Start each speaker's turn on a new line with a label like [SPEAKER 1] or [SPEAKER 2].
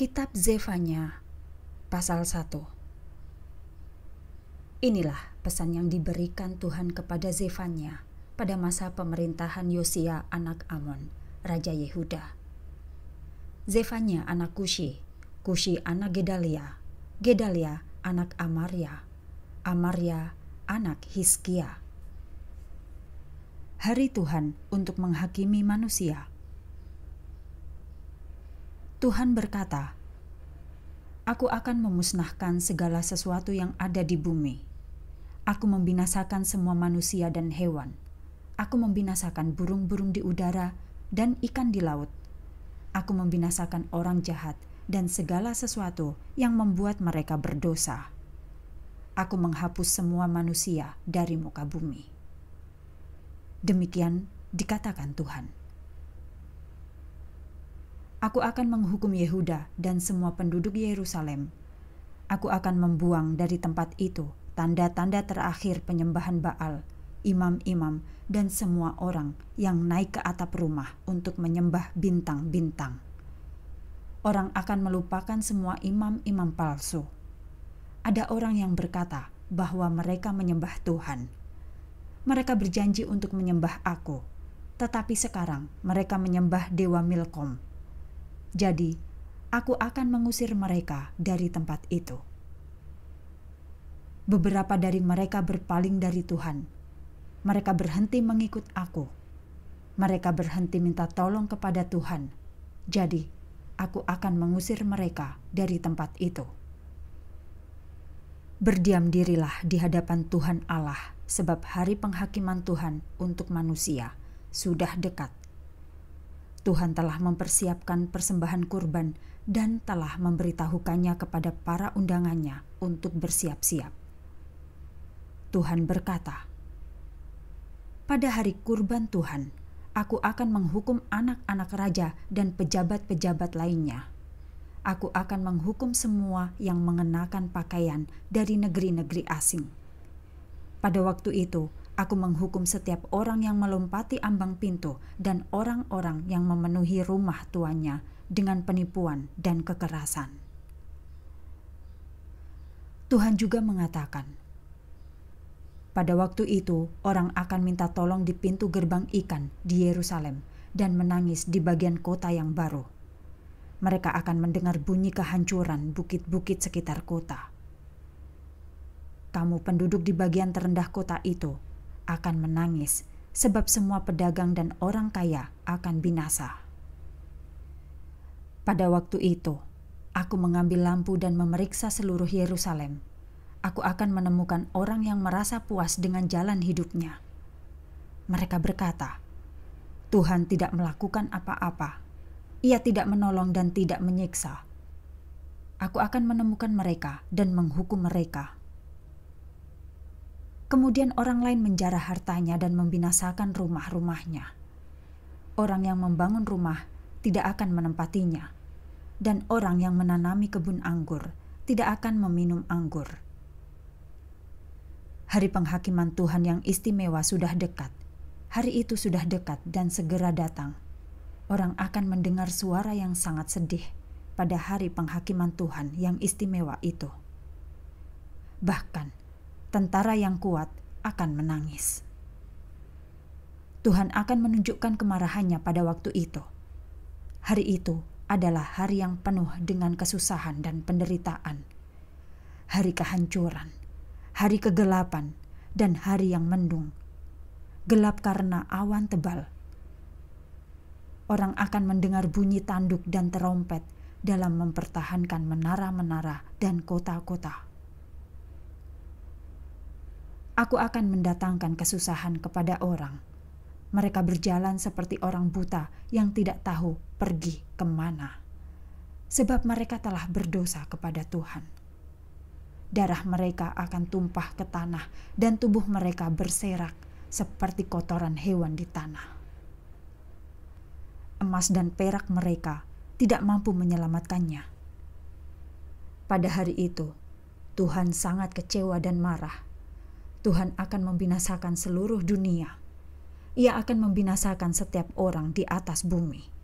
[SPEAKER 1] Kitab Zefanya pasal 1. Inilah pesan yang diberikan Tuhan kepada Zefanya pada masa pemerintahan Yosia anak Amon, raja Yehuda. Zefanya anak Kushi, Kushi anak Gedalia, Gedalia anak Amaria, Amaria anak Hiskia. Hari Tuhan untuk menghakimi manusia Tuhan berkata, "Aku akan memusnahkan segala sesuatu yang ada di bumi. Aku membinasakan semua manusia dan hewan. Aku membinasakan burung-burung di udara dan ikan di laut. Aku membinasakan orang jahat dan segala sesuatu yang membuat mereka berdosa. Aku menghapus semua manusia dari muka bumi." Demikian dikatakan Tuhan. Aku akan menghukum Yehuda dan semua penduduk Yerusalem. Aku akan membuang dari tempat itu tanda-tanda terakhir penyembahan Baal, imam-imam, dan semua orang yang naik ke atap rumah untuk menyembah bintang-bintang. Orang akan melupakan semua imam-imam palsu. Ada orang yang berkata bahwa mereka menyembah Tuhan. Mereka berjanji untuk menyembah Aku, tetapi sekarang mereka menyembah Dewa Milkom jadi, aku akan mengusir mereka dari tempat itu. Beberapa dari mereka berpaling dari Tuhan. Mereka berhenti mengikut aku. Mereka berhenti minta tolong kepada Tuhan. Jadi, aku akan mengusir mereka dari tempat itu. Berdiam dirilah di hadapan Tuhan Allah, sebab hari penghakiman Tuhan untuk manusia sudah dekat. Tuhan telah mempersiapkan persembahan kurban dan telah memberitahukannya kepada para undangannya untuk bersiap-siap. Tuhan berkata, "Pada hari kurban Tuhan, aku akan menghukum anak-anak raja dan pejabat-pejabat lainnya. Aku akan menghukum semua yang mengenakan pakaian dari negeri-negeri asing." Pada waktu itu, Aku menghukum setiap orang yang melompati ambang pintu dan orang-orang yang memenuhi rumah tuannya dengan penipuan dan kekerasan. Tuhan juga mengatakan, "Pada waktu itu, orang akan minta tolong di pintu gerbang ikan di Yerusalem dan menangis di bagian kota yang baru. Mereka akan mendengar bunyi kehancuran bukit-bukit sekitar kota." Kamu penduduk di bagian terendah kota itu akan menangis, sebab semua pedagang dan orang kaya akan binasa. Pada waktu itu, aku mengambil lampu dan memeriksa seluruh Yerusalem. Aku akan menemukan orang yang merasa puas dengan jalan hidupnya. Mereka berkata, "Tuhan tidak melakukan apa-apa. Ia tidak menolong dan tidak menyiksa." Aku akan menemukan mereka dan menghukum mereka Kemudian orang lain menjarah hartanya dan membinasakan rumah-rumahnya. Orang yang membangun rumah tidak akan menempatinya, dan orang yang menanami kebun anggur tidak akan meminum anggur. Hari penghakiman Tuhan yang istimewa sudah dekat. Hari itu sudah dekat dan segera datang. Orang akan mendengar suara yang sangat sedih pada hari penghakiman Tuhan yang istimewa itu. Bahkan, tentara yang kuat akan menangis. Tuhan akan menunjukkan kemarahannya pada waktu itu. Hari itu adalah hari yang penuh dengan kesusahan dan penderitaan, hari kehancuran, hari kegelapan, dan hari yang mendung. Gelap karena awan tebal. Orang akan mendengar bunyi tanduk dan terompet dalam mempertahankan menara-menara dan kota-kota aku akan mendatangkan kesusahan kepada orang. Mereka berjalan seperti orang buta yang tidak tahu pergi kemana, sebab mereka telah berdosa kepada Tuhan. Darah mereka akan tumpah ke tanah, dan tubuh mereka berserak seperti kotoran hewan di tanah. Emas dan perak mereka tidak mampu menyelamatkannya. Pada hari itu, Tuhan sangat kecewa dan marah Tuhan akan membinasakan seluruh dunia. Ia akan membinasakan setiap orang di atas bumi.